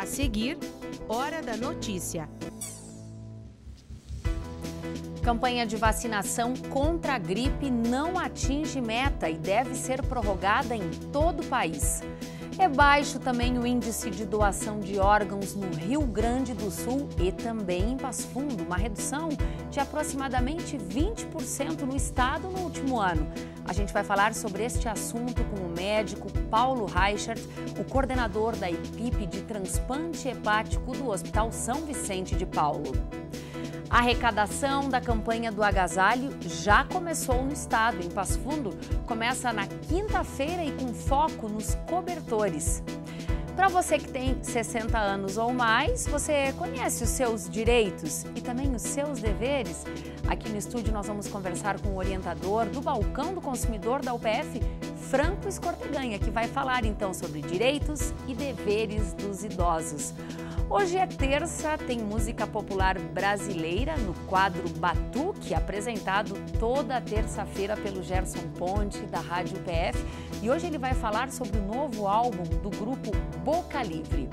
A seguir, Hora da Notícia. Campanha de vacinação contra a gripe não atinge meta e deve ser prorrogada em todo o país. É baixo também o índice de doação de órgãos no Rio Grande do Sul e também em Passo Fundo, uma redução de aproximadamente 20% no estado no último ano. A gente vai falar sobre este assunto com o médico Paulo Reichert, o coordenador da equipe de transplante hepático do Hospital São Vicente de Paulo. A arrecadação da campanha do agasalho já começou no estado. Em Passo Fundo, começa na quinta-feira e com foco nos cobertores. Para você que tem 60 anos ou mais, você conhece os seus direitos e também os seus deveres? Aqui no estúdio nós vamos conversar com o orientador do Balcão do Consumidor da UPF, Franco Escorteganha, que vai falar então sobre direitos e deveres dos idosos. Hoje é terça, tem música popular brasileira no quadro Batuque, é apresentado toda terça-feira pelo Gerson Ponte, da Rádio PF. E hoje ele vai falar sobre o novo álbum do grupo Boca Livre.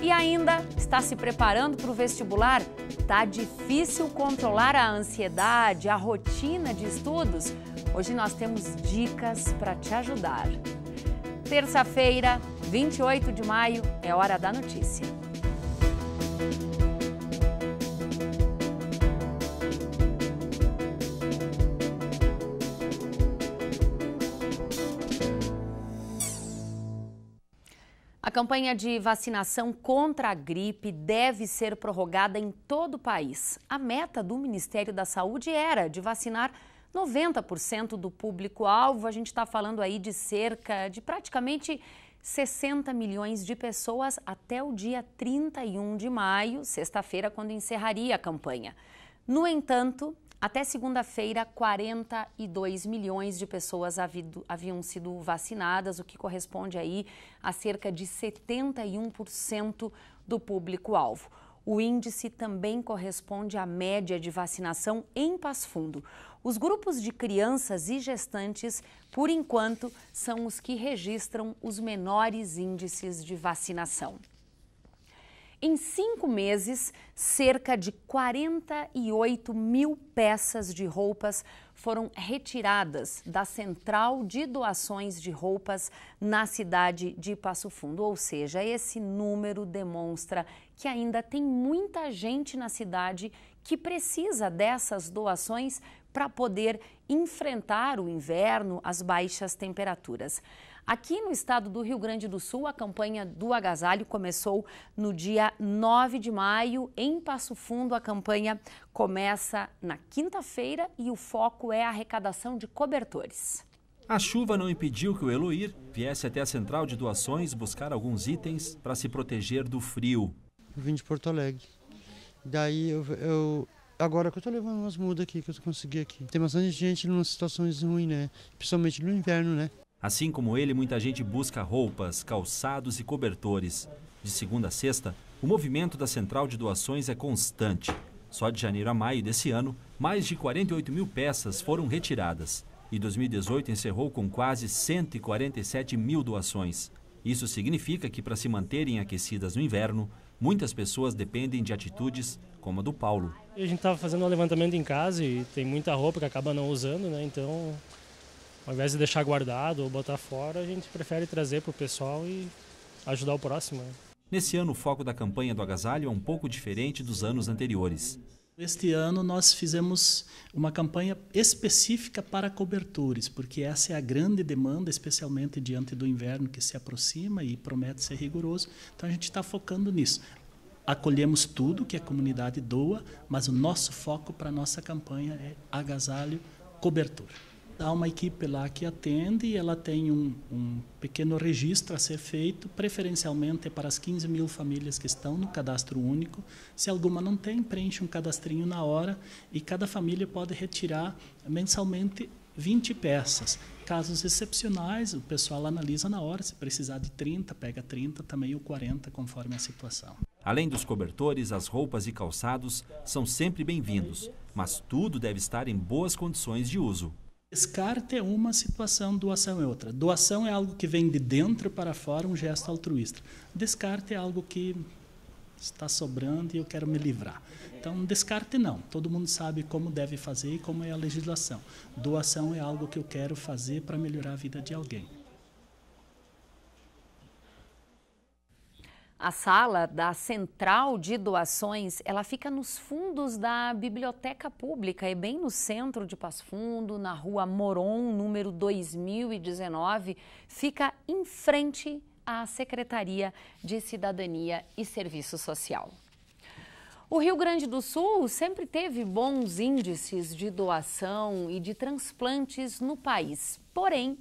E ainda está se preparando para o vestibular? Tá difícil controlar a ansiedade, a rotina de estudos? Hoje nós temos dicas para te ajudar. Terça-feira, 28 de maio, é hora da notícia. A campanha de vacinação contra a gripe deve ser prorrogada em todo o país. A meta do Ministério da Saúde era de vacinar 90% do público-alvo. A gente está falando aí de cerca de praticamente 60 milhões de pessoas até o dia 31 de maio, sexta-feira, quando encerraria a campanha. No entanto, até segunda-feira, 42 milhões de pessoas haviam sido vacinadas, o que corresponde aí a cerca de 71% do público-alvo. O índice também corresponde à média de vacinação em Pasfundo. Fundo. Os grupos de crianças e gestantes, por enquanto, são os que registram os menores índices de vacinação. Em cinco meses, cerca de 48 mil peças de roupas foram retiradas da central de doações de roupas na cidade de Passo Fundo. Ou seja, esse número demonstra que ainda tem muita gente na cidade que precisa dessas doações para poder enfrentar o inverno, as baixas temperaturas. Aqui no estado do Rio Grande do Sul, a campanha do agasalho começou no dia 9 de maio. Em Passo Fundo, a campanha começa na quinta-feira e o foco é a arrecadação de cobertores. A chuva não impediu que o Eloir viesse até a central de doações buscar alguns itens para se proteger do frio. Eu vim de Porto Alegre. Daí eu, eu agora que eu tô levando umas mudas aqui que eu consegui aqui. Tem bastante gente em situações ruins, né? Principalmente no inverno, né? Assim como ele, muita gente busca roupas, calçados e cobertores. De segunda a sexta, o movimento da central de doações é constante. Só de janeiro a maio desse ano, mais de 48 mil peças foram retiradas. E 2018 encerrou com quase 147 mil doações. Isso significa que, para se manterem aquecidas no inverno, Muitas pessoas dependem de atitudes como a do Paulo. A gente estava fazendo um levantamento em casa e tem muita roupa que acaba não usando, né? Então, ao invés de deixar guardado ou botar fora, a gente prefere trazer para o pessoal e ajudar o próximo. Né? Nesse ano, o foco da campanha do agasalho é um pouco diferente dos anos anteriores. Este ano nós fizemos uma campanha específica para cobertores, porque essa é a grande demanda, especialmente diante do inverno que se aproxima e promete ser rigoroso. Então a gente está focando nisso. Acolhemos tudo que a comunidade doa, mas o nosso foco para a nossa campanha é agasalho, cobertor há uma equipe lá que atende e ela tem um, um, pequeno registro a ser feito, preferencialmente para as 15 mil famílias que estão no cadastro único. Se alguma não tem, preenche um cadastrinho na hora e cada família pode retirar mensalmente 20 peças. Casos excepcionais, o pessoal analisa na hora, se precisar de 30, pega 30 também ou 40, conforme a situação. Além dos cobertores, as roupas e calçados são sempre bem-vindos, mas tudo deve estar em boas condições de uso. Descarte é uma situação, doação é outra. Doação é algo que vem de dentro para fora, um gesto altruísta. Descarte é algo que está sobrando e eu quero me livrar. Então, descarte não. Todo mundo sabe como deve fazer e como é a legislação. Doação é algo que eu quero fazer para melhorar a vida de alguém. A sala da Central de Doações, ela fica nos fundos da Biblioteca Pública, é bem no centro de Passo Fundo, na Rua Moron, número 2019, fica em frente à Secretaria de Cidadania e Serviço Social. O Rio Grande do Sul sempre teve bons índices de doação e de transplantes no país. Porém,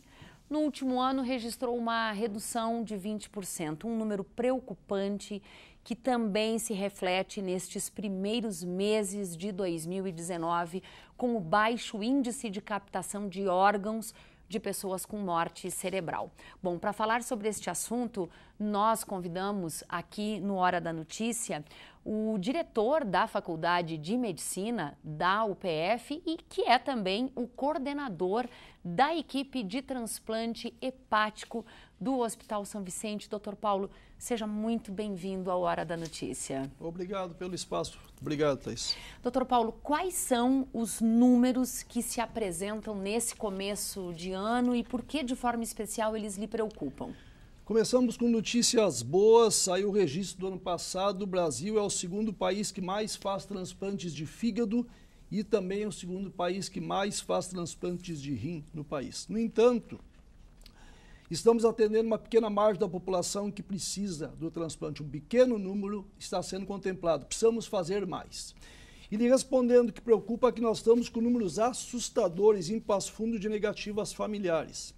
no último ano registrou uma redução de 20%, um número preocupante que também se reflete nestes primeiros meses de 2019, com o baixo índice de captação de órgãos de pessoas com morte cerebral. Bom, para falar sobre este assunto, nós convidamos aqui no Hora da Notícia o diretor da Faculdade de Medicina da UPF e que é também o coordenador da equipe de transplante hepático do Hospital São Vicente. Doutor Paulo, seja muito bem-vindo à Hora da Notícia. Obrigado pelo espaço. Obrigado, Thais. Doutor Paulo, quais são os números que se apresentam nesse começo de ano e por que, de forma especial, eles lhe preocupam? Começamos com notícias boas. Saiu o registro do ano passado. O Brasil é o segundo país que mais faz transplantes de fígado e também é o segundo país que mais faz transplantes de rim no país. No entanto, Estamos atendendo uma pequena margem da população que precisa do transplante. Um pequeno número está sendo contemplado. Precisamos fazer mais. E lhe respondendo que preocupa que nós estamos com números assustadores em Passo Fundo de negativas familiares.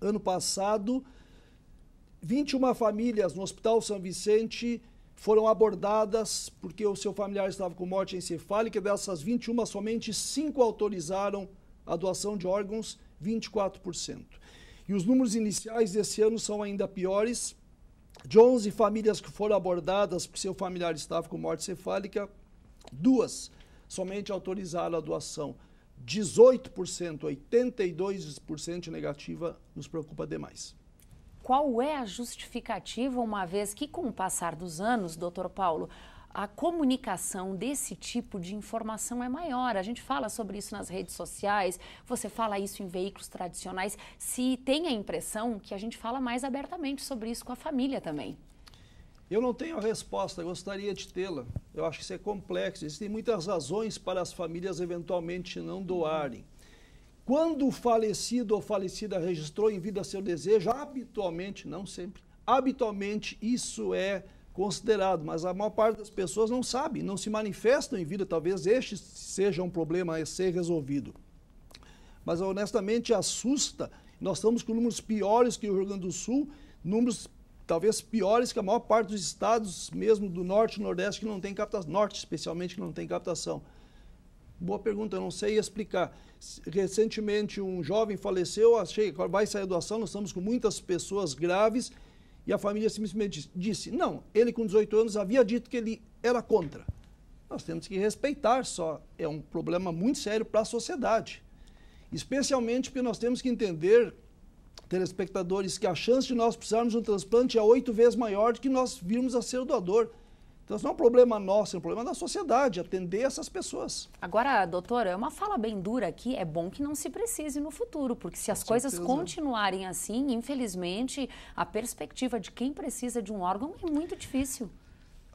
Ano passado, 21 famílias no Hospital São Vicente foram abordadas porque o seu familiar estava com morte encefálica. Dessas 21, somente 5 autorizaram a doação de órgãos, 24%. E os números iniciais desse ano são ainda piores. De 11 famílias que foram abordadas por seu familiar estava com morte cefálica, duas somente autorizaram a doação. 18%, 82% negativa nos preocupa demais. Qual é a justificativa, uma vez que, com o passar dos anos, doutor Paulo, a comunicação desse tipo de informação é maior. A gente fala sobre isso nas redes sociais, você fala isso em veículos tradicionais. Se tem a impressão que a gente fala mais abertamente sobre isso com a família também. Eu não tenho a resposta, gostaria de tê-la. Eu acho que isso é complexo. Existem muitas razões para as famílias eventualmente não doarem. Quando o falecido ou falecida registrou em vida seu desejo, habitualmente, não sempre, habitualmente isso é considerado, mas a maior parte das pessoas não sabe, não se manifestam em vida. Talvez este seja um problema a ser resolvido. Mas honestamente assusta. Nós estamos com números piores que o Rio Grande do Sul, números talvez piores que a maior parte dos estados, mesmo do norte e nordeste, que não tem captação, norte especialmente, que não tem captação. Boa pergunta, eu não sei explicar. Recentemente um jovem faleceu, achei que vai sair a doação, nós estamos com muitas pessoas graves e a família simplesmente disse: não, ele com 18 anos havia dito que ele era contra. Nós temos que respeitar só. É um problema muito sério para a sociedade. Especialmente porque nós temos que entender, telespectadores, que a chance de nós precisarmos de um transplante é oito vezes maior do que nós virmos a ser doador. Então, isso não é um problema nosso, é um problema da sociedade, atender essas pessoas. Agora, doutora, é uma fala bem dura aqui, é bom que não se precise no futuro, porque se Com as certeza. coisas continuarem assim, infelizmente, a perspectiva de quem precisa de um órgão é muito difícil.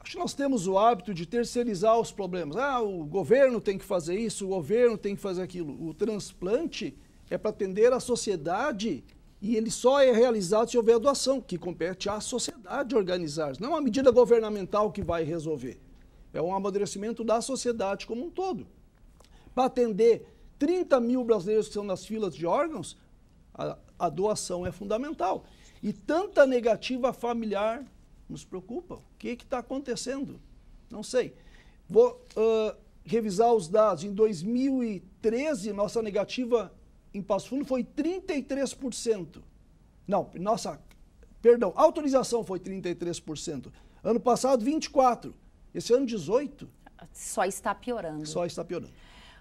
Acho que nós temos o hábito de terceirizar os problemas. Ah, o governo tem que fazer isso, o governo tem que fazer aquilo. O transplante é para atender a sociedade e ele só é realizado se houver doação, que compete à sociedade organizar. Não é uma medida governamental que vai resolver. É um amadurecimento da sociedade como um todo. Para atender 30 mil brasileiros que estão nas filas de órgãos, a, a doação é fundamental. E tanta negativa familiar nos preocupa. O que está acontecendo? Não sei. Vou uh, revisar os dados. Em 2013, nossa negativa em Passo Fundo foi 33%. Não, nossa, perdão, autorização foi 33%. Ano passado, 24%. Esse ano, 18%. Só está piorando. Só está piorando.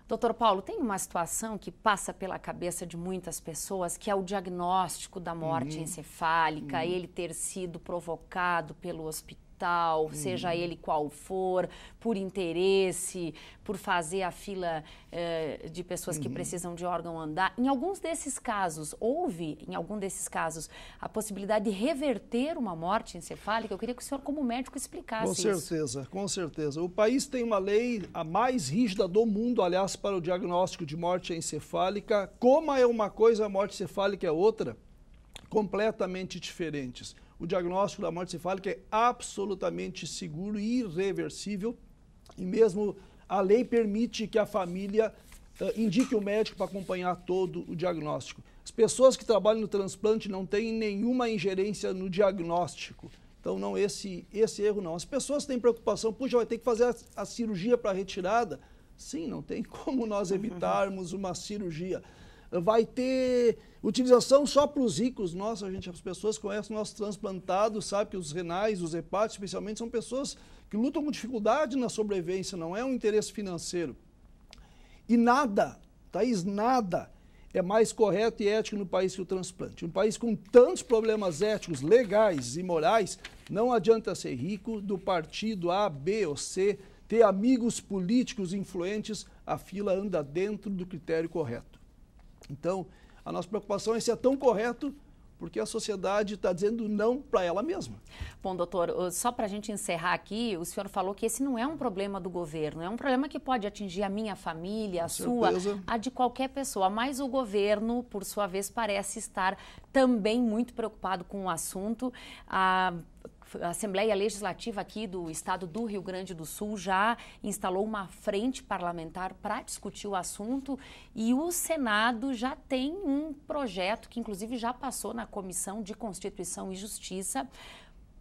Doutor Paulo, tem uma situação que passa pela cabeça de muitas pessoas, que é o diagnóstico da morte uhum. encefálica, uhum. ele ter sido provocado pelo hospital digital, hum. seja uhum. ele qual for, por interesse, por fazer a fila eh, de pessoas hum. que uhum. precisam de órgão andar. Em alguns desses casos, houve, em algum desses casos, a possibilidade de reverter uma morte encefálica? Eu queria que o senhor, como médico, explicasse com certeza, isso. Com certeza, com certeza. O país tem uma lei a mais rígida do mundo, aliás, para o diagnóstico de morte encefálica. Coma é uma coisa, a morte encefálica é outra completamente diferentes o diagnóstico da morte cefálica é absolutamente seguro e irreversível. E mesmo a lei permite que a família uh, indique o médico para acompanhar todo o diagnóstico. As pessoas que trabalham no transplante não têm nenhuma ingerência no diagnóstico. Então, não, esse, esse erro não. As pessoas têm preocupação, puxa, vai ter que fazer a, a cirurgia para retirada. Sim, não tem como nós evitarmos uma cirurgia vai ter utilização só para os ricos. Nossa, gente, as pessoas conhecem nossos transplantados, sabe que os renais, os hepatos, especialmente, são pessoas que lutam com dificuldade na sobrevivência, não é um interesse financeiro. E nada, Thaís, nada é mais correto e ético no país que o transplante. Um país com tantos problemas éticos, legais e morais, não adianta ser rico do partido A, B ou C, ter amigos políticos influentes, a fila anda dentro do critério correto. Então, a nossa preocupação é se é tão correto porque a sociedade está dizendo não para ela mesma. Bom, doutor, só para a gente encerrar aqui, o senhor falou que esse não é um problema do governo, é um problema que pode atingir a minha família, a Com sua, certeza. a de qualquer pessoa. Mas o governo, por sua vez, parece estar também muito preocupado com o assunto. Ah, a Assembleia Legislativa aqui do Estado do Rio Grande do Sul já instalou uma frente parlamentar para discutir o assunto e o Senado já tem um projeto que, inclusive, já passou na Comissão de Constituição e Justiça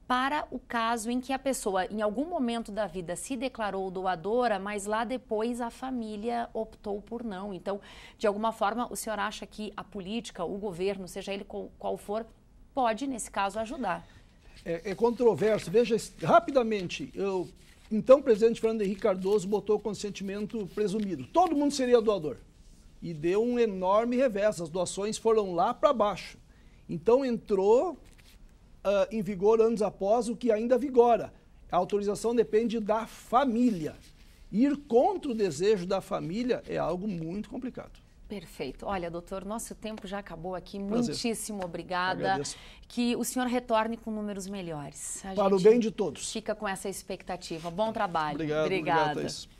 para o caso em que a pessoa, em algum momento da vida, se declarou doadora, mas lá depois a família optou por não. Então, de alguma forma, o senhor acha que a política, o governo, seja ele qual for, pode, nesse caso, ajudar? é, é controverso. Veja, rapidamente, eu, então o presidente Fernando Henrique Cardoso botou o consentimento presumido. Todo mundo seria doador. E deu um enorme revés. As doações foram lá para baixo. Então entrou uh, em vigor anos após o que ainda vigora. A autorização depende da família. Ir contra o desejo da família é algo muito complicado. Perfeito. Olha, doutor, nosso tempo já acabou aqui. Prazer. Muitíssimo obrigada. Agradeço. Que o senhor retorne com números melhores. A Para o bem de todos. Fica com essa expectativa. Bom trabalho. Obrigado, obrigada. Obrigado,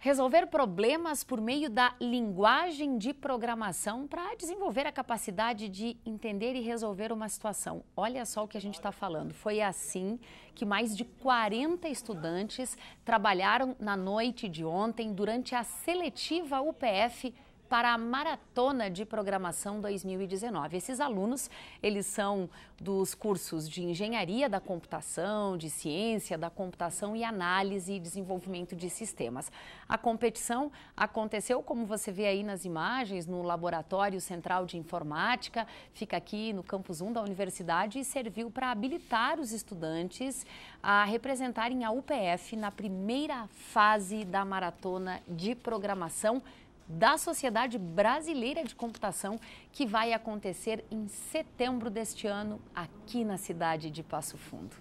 Resolver problemas por meio da linguagem de programação para desenvolver a capacidade de entender e resolver uma situação. Olha só o que a gente está falando. Foi assim que mais de 40 estudantes trabalharam na noite de ontem durante a seletiva UPF para a Maratona de Programação 2019. Esses alunos, eles são dos cursos de Engenharia da Computação, de Ciência da Computação e Análise e Desenvolvimento de Sistemas. A competição aconteceu, como você vê aí nas imagens, no Laboratório Central de Informática, fica aqui no Campus 1 da Universidade e serviu para habilitar os estudantes a representarem a UPF na primeira fase da Maratona de Programação da Sociedade Brasileira de Computação, que vai acontecer em setembro deste ano, aqui na cidade de Passo Fundo.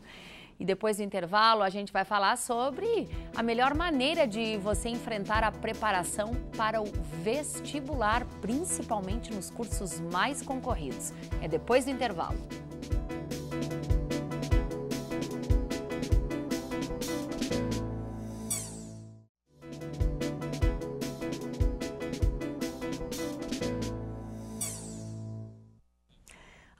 E depois do intervalo, a gente vai falar sobre a melhor maneira de você enfrentar a preparação para o vestibular, principalmente nos cursos mais concorridos. É depois do intervalo.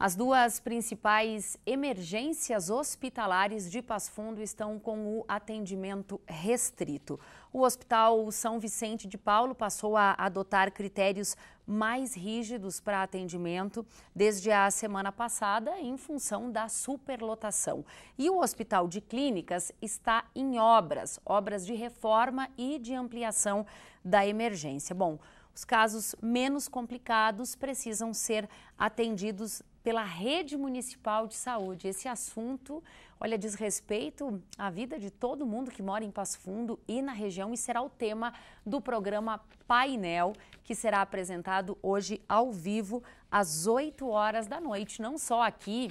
As duas principais emergências hospitalares de Passo Fundo estão com o atendimento restrito. O Hospital São Vicente de Paulo passou a adotar critérios mais rígidos para atendimento desde a semana passada, em função da superlotação. E o Hospital de Clínicas está em obras, obras de reforma e de ampliação da emergência. Bom, os casos menos complicados precisam ser atendidos pela rede municipal de saúde. Esse assunto, olha, diz respeito à vida de todo mundo que mora em Passo Fundo e na região e será o tema do programa Painel, que será apresentado hoje ao vivo às 8 horas da noite, não só aqui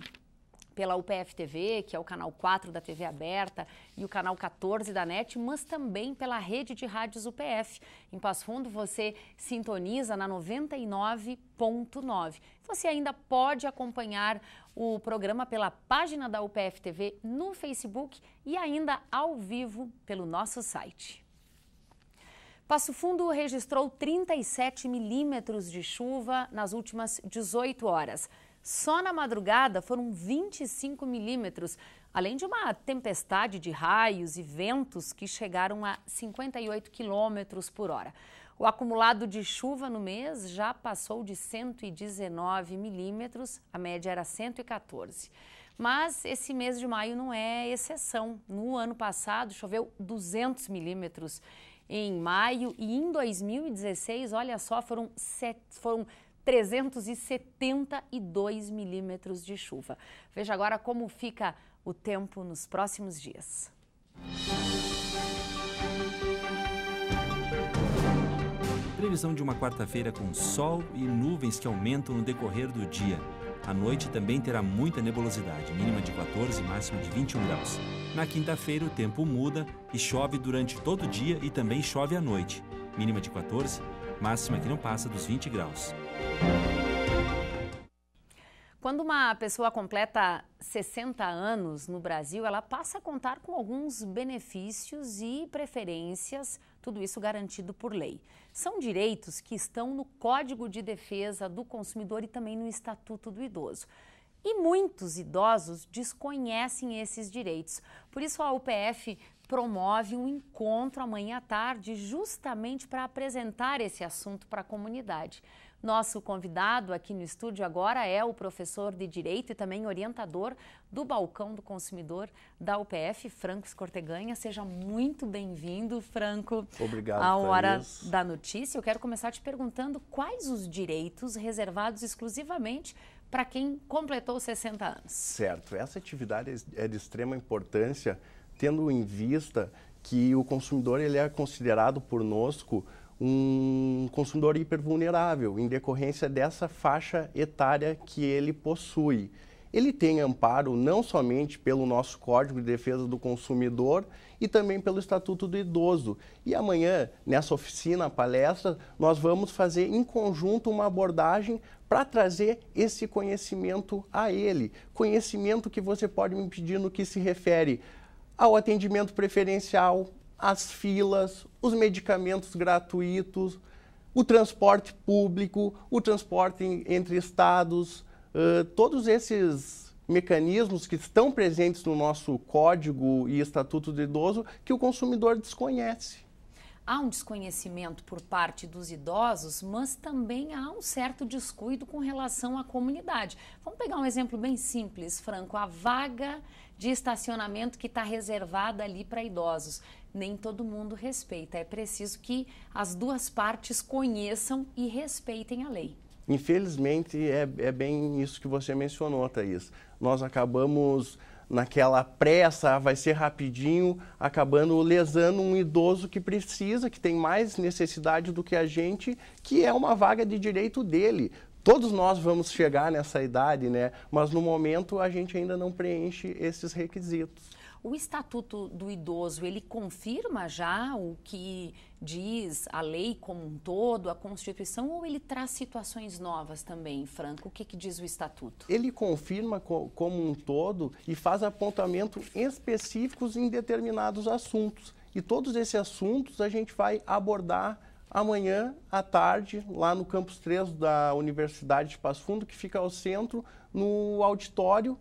pela UPF TV, que é o canal 4 da TV aberta, e o canal 14 da NET, mas também pela rede de rádios UPF. Em Passo Fundo você sintoniza na 99.9. Você ainda pode acompanhar o programa pela página da UPF TV no Facebook e ainda ao vivo pelo nosso site. Passo Fundo registrou 37 milímetros de chuva nas últimas 18 horas. Só na madrugada foram 25 milímetros, além de uma tempestade de raios e ventos que chegaram a 58 quilômetros por hora. O acumulado de chuva no mês já passou de 119 milímetros, a média era 114. Mas esse mês de maio não é exceção. No ano passado choveu 200 milímetros em maio e em 2016, olha só, foram, set, foram 372 milímetros de chuva. Veja agora como fica o tempo nos próximos dias. Previsão de uma quarta-feira com sol e nuvens que aumentam no decorrer do dia. A noite também terá muita nebulosidade, mínima de 14 máximo máxima de 21 graus. Na quinta-feira, o tempo muda e chove durante todo o dia e também chove à noite, mínima de 14 máxima que não passa dos 20 graus. Quando uma pessoa completa 60 anos no Brasil, ela passa a contar com alguns benefícios e preferências, tudo isso garantido por lei. São direitos que estão no Código de Defesa do Consumidor e também no Estatuto do Idoso. E muitos idosos desconhecem esses direitos. Por isso, a UPF promove um encontro amanhã à tarde, justamente para apresentar esse assunto para a comunidade. Nosso convidado aqui no estúdio agora é o professor de Direito e também orientador do Balcão do Consumidor da UPF, Franco Escorteganha. Seja muito bem-vindo, Franco. Obrigado. À Hora Thaís. da Notícia. Eu quero começar te perguntando quais os direitos reservados exclusivamente para quem completou 60 anos. Certo. Essa atividade é de extrema importância tendo em vista que o consumidor ele é considerado por Nosco um consumidor hipervulnerável em decorrência dessa faixa etária que ele possui. Ele tem amparo não somente pelo nosso Código de Defesa do Consumidor e também pelo Estatuto do Idoso. E amanhã, nessa oficina, palestra, nós vamos fazer em conjunto uma abordagem para trazer esse conhecimento a ele. Conhecimento que você pode me pedir no que se refere ao atendimento preferencial, as filas, os medicamentos gratuitos, o transporte público, o transporte entre estados, uh, todos esses mecanismos que estão presentes no nosso código e estatuto do idoso que o consumidor desconhece há um desconhecimento por parte dos idosos, mas também há um certo descuido com relação à comunidade. Vamos pegar um exemplo bem simples, Franco: a vaga de estacionamento que está reservada ali para idosos. Nem todo mundo respeita. É preciso que as duas partes conheçam e respeitem a lei. Infelizmente, é, é bem isso que você mencionou, Thaís. Nós acabamos naquela pressa, ah, vai ser rapidinho, acabando lesando um idoso que precisa, que tem mais necessidade do que a gente, que é uma vaga de direito dele. Todos nós vamos chegar nessa idade, né? Mas no momento a gente ainda não preenche esses requisitos. O Estatuto do Idoso, ele confirma já o que diz a lei como um todo, a Constituição, ou ele traz situações novas também, Franco? O que, que diz o Estatuto? Ele confirma co como um todo e faz apontamentos específicos em determinados assuntos. E todos esses assuntos a gente vai abordar amanhã à tarde, lá no campus 3 da Universidade de Passo Fundo, que fica ao centro, no auditório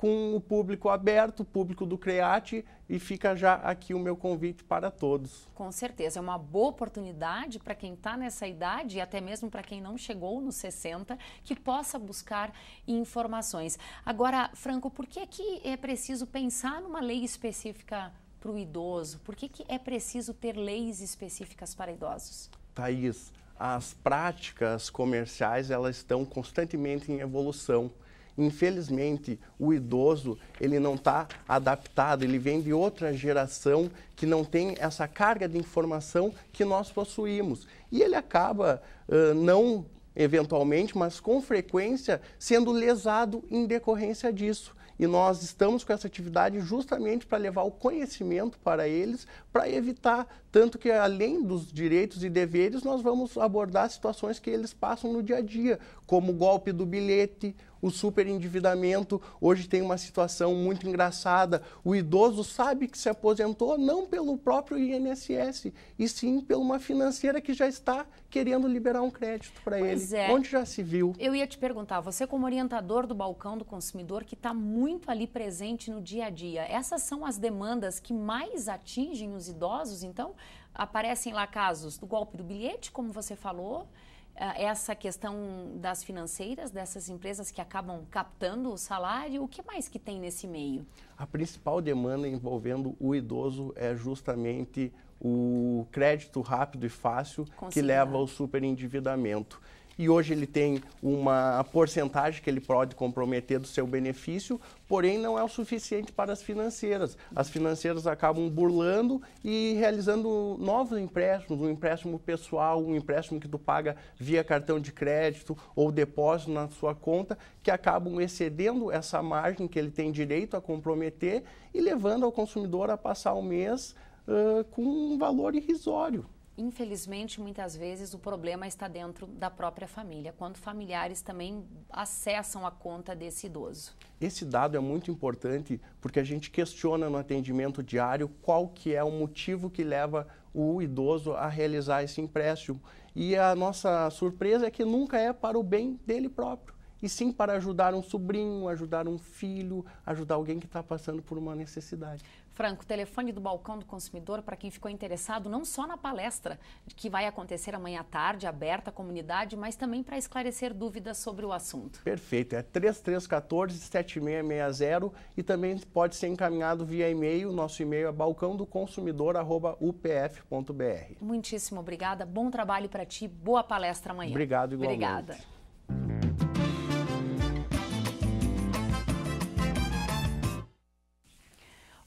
com o público aberto, o público do CREAT, e fica já aqui o meu convite para todos. Com certeza, é uma boa oportunidade para quem está nessa idade e até mesmo para quem não chegou nos 60, que possa buscar informações. Agora, Franco, por que, que é preciso pensar numa lei específica para o idoso? Por que, que é preciso ter leis específicas para idosos? Thaís, as práticas comerciais elas estão constantemente em evolução. Infelizmente, o idoso ele não está adaptado, ele vem de outra geração que não tem essa carga de informação que nós possuímos. E ele acaba uh, não eventualmente, mas com frequência sendo lesado em decorrência disso. E nós estamos com essa atividade justamente para levar o conhecimento para eles, para evitar tanto que além dos direitos e deveres, nós vamos abordar situações que eles passam no dia a dia, como o golpe do bilhete, o superendividamento. Hoje tem uma situação muito engraçada. O idoso sabe que se aposentou não pelo próprio INSS, e sim por uma financeira que já está querendo liberar um crédito para ele. É. Onde já se viu? Eu ia te perguntar, você como orientador do balcão do consumidor que está muito ali presente no dia a dia, essas são as demandas que mais atingem os idosos, então? Aparecem lá casos do golpe do bilhete, como você falou, ah, essa questão das financeiras, dessas empresas que acabam captando o salário, o que mais que tem nesse meio? A principal demanda envolvendo o idoso é justamente o crédito rápido e fácil Consignado. que leva ao superendividamento e hoje ele tem uma porcentagem que ele pode comprometer do seu benefício, porém não é o suficiente para as financeiras. As financeiras acabam burlando e realizando novos empréstimos, um empréstimo pessoal, um empréstimo que tu paga via cartão de crédito ou depósito na sua conta, que acabam excedendo essa margem que ele tem direito a comprometer e levando ao consumidor a passar o mês uh, com um valor irrisório infelizmente, muitas vezes o problema está dentro da própria família, quando familiares também acessam a conta desse idoso. Esse dado é muito importante porque a gente questiona no atendimento diário qual que é o motivo que leva o idoso a realizar esse empréstimo. E a nossa surpresa é que nunca é para o bem dele próprio e sim para ajudar um sobrinho, ajudar um filho, ajudar alguém que está passando por uma necessidade. Franco, telefone do balcão do consumidor para quem ficou interessado não só na palestra que vai acontecer amanhã à tarde, aberta à comunidade, mas também para esclarecer dúvidas sobre o assunto. Perfeito, é 3314 7660 e também pode ser encaminhado via e-mail, nosso e-mail é balcãodoconsumidor@upf.br. Muitíssimo obrigada, bom trabalho para ti, boa palestra amanhã. Obrigado igualmente. Obrigada.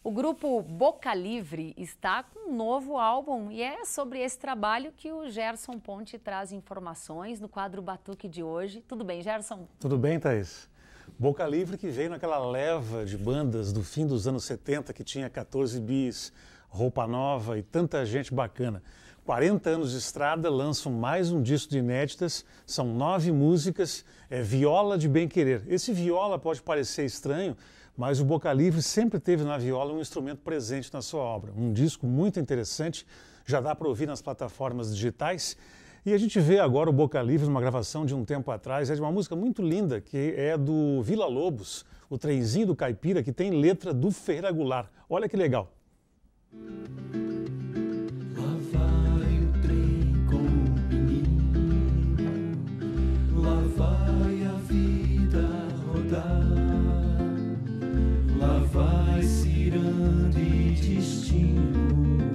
O grupo Boca Livre está com um novo álbum e é sobre esse trabalho que o Gerson Ponte traz informações no quadro Batuque de hoje. Tudo bem, Gerson? Tudo bem, Thaís. Boca Livre que veio naquela leva de bandas do fim dos anos 70 que tinha 14 bis, roupa nova e tanta gente bacana. 40 anos de estrada, lançam mais um disco de inéditas, são nove músicas, é viola de bem querer. Esse viola pode parecer estranho, mas o Boca Livre sempre teve na viola um instrumento presente na sua obra. Um disco muito interessante, já dá para ouvir nas plataformas digitais. E a gente vê agora o Boca Livre numa gravação de um tempo atrás, é de uma música muito linda, que é do Vila Lobos, o trenzinho do caipira, que tem letra do Ferragular. Olha que legal. Música destino,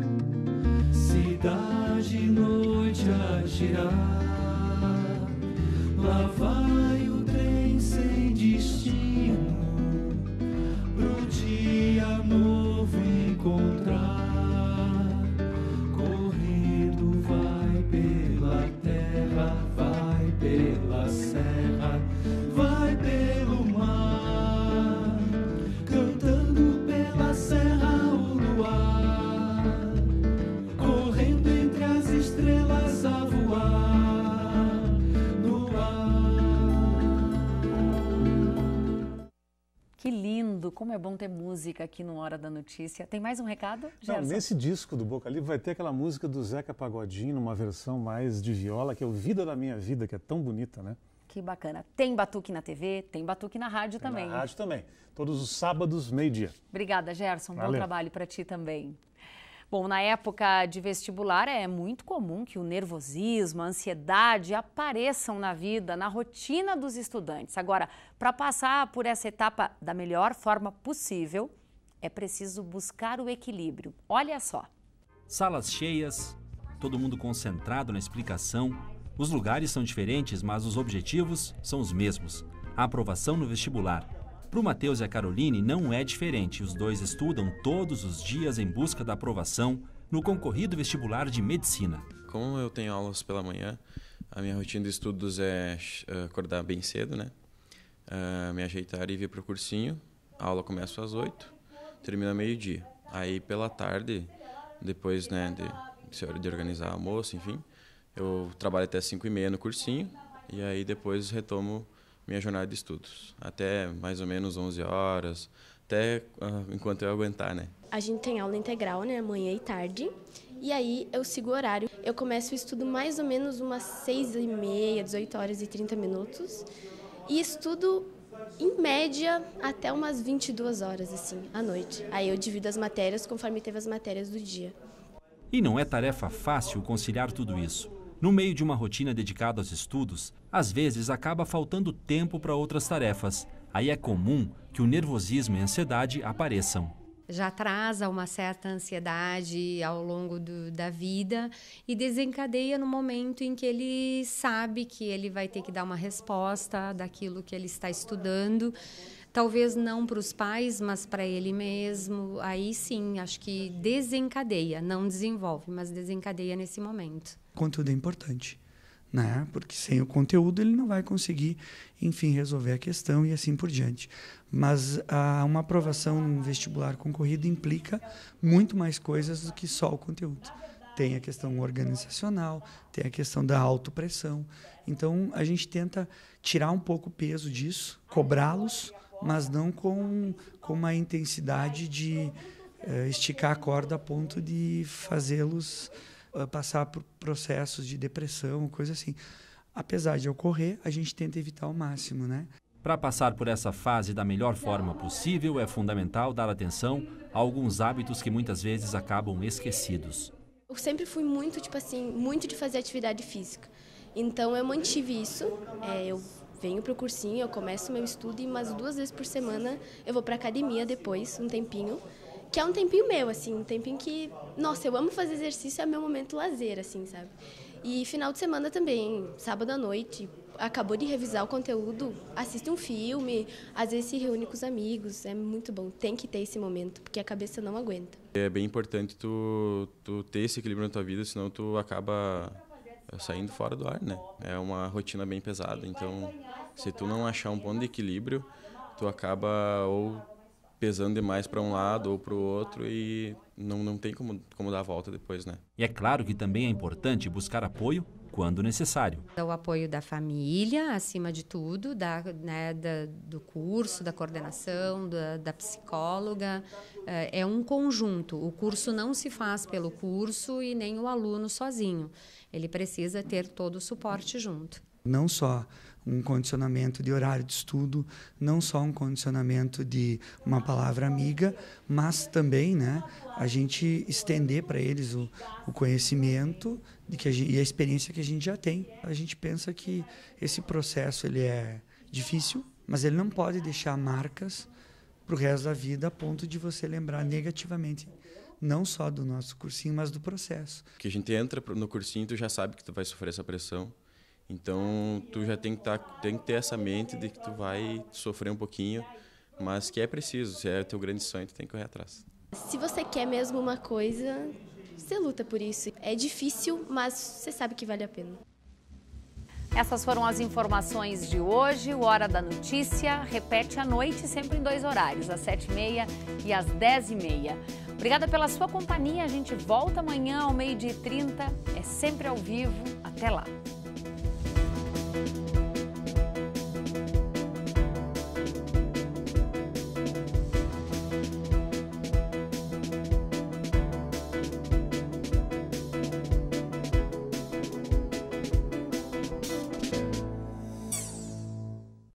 cidade noite a girar, lavar. é bom ter música aqui no Hora da Notícia. Tem mais um recado, Gerson? Não, nesse disco do Boca Livre vai ter aquela música do Zeca Pagodinho, numa versão mais de viola, que é o Vida da Minha Vida, que é tão bonita, né? Que bacana. Tem Batuque na TV, tem Batuque na rádio tem também. Na rádio também. Todos os sábados, meio-dia. Obrigada, Gerson. Valeu. Bom trabalho para ti também. Bom, na época de vestibular é muito comum que o nervosismo, a ansiedade apareçam na vida, na rotina dos estudantes. Agora, para passar por essa etapa da melhor forma possível, é preciso buscar o equilíbrio. Olha só. Salas cheias, todo mundo concentrado na explicação. Os lugares são diferentes, mas os objetivos são os mesmos: a aprovação no vestibular. Para o Matheus e a Caroline não é diferente. Os dois estudam todos os dias em busca da aprovação no concorrido vestibular de medicina. Como eu tenho aulas pela manhã, a minha rotina de estudos é eh, acordar bem cedo, né? Uh, me ajeitar e vir para o cursinho. A aula começa às 8, termina meio-dia. Aí pela tarde, depois né, de, se hora de organizar almoço, enfim, eu trabalho até 5 e meia no cursinho e aí depois retomo minha jornada de estudos, até mais ou menos 11 horas, até uh, enquanto eu aguentar, né? A gente tem aula integral, né, manhã e tarde, e aí eu sigo o horário. Eu começo o estudo mais ou menos umas 6 e meia, 18 horas e 30 minutos, e estudo em média até umas 22 horas, assim, à noite. Aí eu divido as matérias conforme teve as matérias do dia. E não é tarefa fácil conciliar tudo isso. No meio de uma rotina dedicada aos estudos, às vezes acaba faltando tempo para outras tarefas. Aí é comum que o nervosismo e a ansiedade apareçam já traz uma certa ansiedade ao longo do, da vida e desencadeia no momento em que ele sabe que ele vai ter que dar uma resposta daquilo que ele está estudando talvez não para os pais, mas para ele mesmo. Aí sim, acho que desencadeia, não desenvolve, mas desencadeia nesse momento. conteúdo é importante, né? Porque sem o conteúdo ele não vai conseguir, enfim, resolver a questão e assim por diante. Mas ah, uma aprovação num vestibular concorrido implica muito mais coisas do que só o conteúdo. Tem a questão organizacional, tem a questão da autopressão. Então a gente tenta tirar um pouco o peso disso, cobrá-los mas não com, com uma intensidade de uh, esticar a corda a ponto de fazê-los uh, passar por processos de depressão, coisa assim. Apesar de ocorrer, a gente tenta evitar ao máximo, né? Para passar por essa fase da melhor forma possível, é fundamental dar atenção a alguns hábitos que muitas vezes acabam esquecidos. Eu sempre fui muito, tipo assim, muito de fazer atividade física. Então eu mantive isso. É, eu venho para o cursinho, eu começo meu estudo e mais duas vezes por semana eu vou para academia depois, um tempinho, que é um tempinho meu, assim, um tempinho que, nossa, eu amo fazer exercício, é meu momento lazer, assim, sabe? E final de semana também, sábado à noite, acabou de revisar o conteúdo, assiste um filme, às vezes se reúne com os amigos, é muito bom. Tem que ter esse momento, porque a cabeça não aguenta. É bem importante tu, tu ter esse equilíbrio na tua vida, senão tu acaba saindo fora do ar, né? É uma rotina bem pesada, então se tu não achar um ponto de equilíbrio, tu acaba ou pesando demais para um lado ou para o outro e não, não tem como, como dar a volta depois, né? E é claro que também é importante buscar apoio quando necessário. O apoio da família, acima de tudo, da, né, da do curso, da coordenação, da, da psicóloga, é, é um conjunto. O curso não se faz pelo curso e nem o aluno sozinho. Ele precisa ter todo o suporte junto. Não só um condicionamento de horário de estudo, não só um condicionamento de uma palavra amiga, mas também né, a gente estender para eles o, o conhecimento de que a gente, e a experiência que a gente já tem. A gente pensa que esse processo ele é difícil, mas ele não pode deixar marcas para o resto da vida a ponto de você lembrar negativamente não só do nosso cursinho, mas do processo. Que a gente entra no cursinho, tu já sabe que tu vai sofrer essa pressão. Então, tu já tem que, tá, tem que ter essa mente de que tu vai sofrer um pouquinho, mas que é preciso, se é teu grande sonho, tu tem que correr atrás. Se você quer mesmo uma coisa, você luta por isso. É difícil, mas você sabe que vale a pena. Essas foram as informações de hoje. O Hora da Notícia repete à noite, sempre em dois horários, às 7h30 e às 10h30. Obrigada pela sua companhia. A gente volta amanhã ao meio-dia e 30. É sempre ao vivo. Até lá.